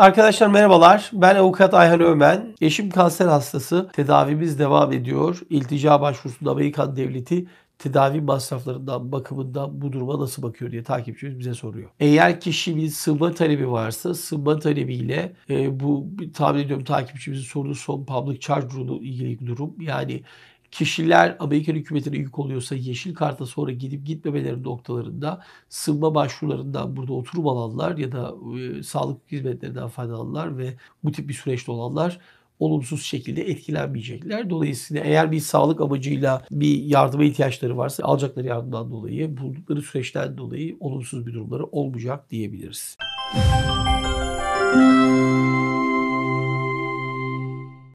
Arkadaşlar merhabalar. Ben avukat Ayhan Ömen. Eşim kanser hastası. Tedavimiz devam ediyor. İltica başvurusunda Amerikan devleti tedavi masraflarından, bakımından bu duruma nasıl bakıyor diye takipçimiz bize soruyor. Eğer kişinin sığınma talebi varsa sığınma talebiyle e, bu tahmin ediyorum takipçimizin sorduğu son public charge rule ilgili durum yani kişiler Amerikan hükümetine yük oluyorsa yeşil karta sonra gidip gitmemeleri noktalarında sınma başvurularından burada oturum alanlar ya da e, sağlık hizmetlerinden faydalanlar ve bu tip bir süreçte olanlar olumsuz şekilde etkilenmeyecekler. Dolayısıyla eğer bir sağlık amacıyla bir yardıma ihtiyaçları varsa alacakları yardımdan dolayı buldukları süreçten dolayı olumsuz bir durumları olmayacak diyebiliriz. Müzik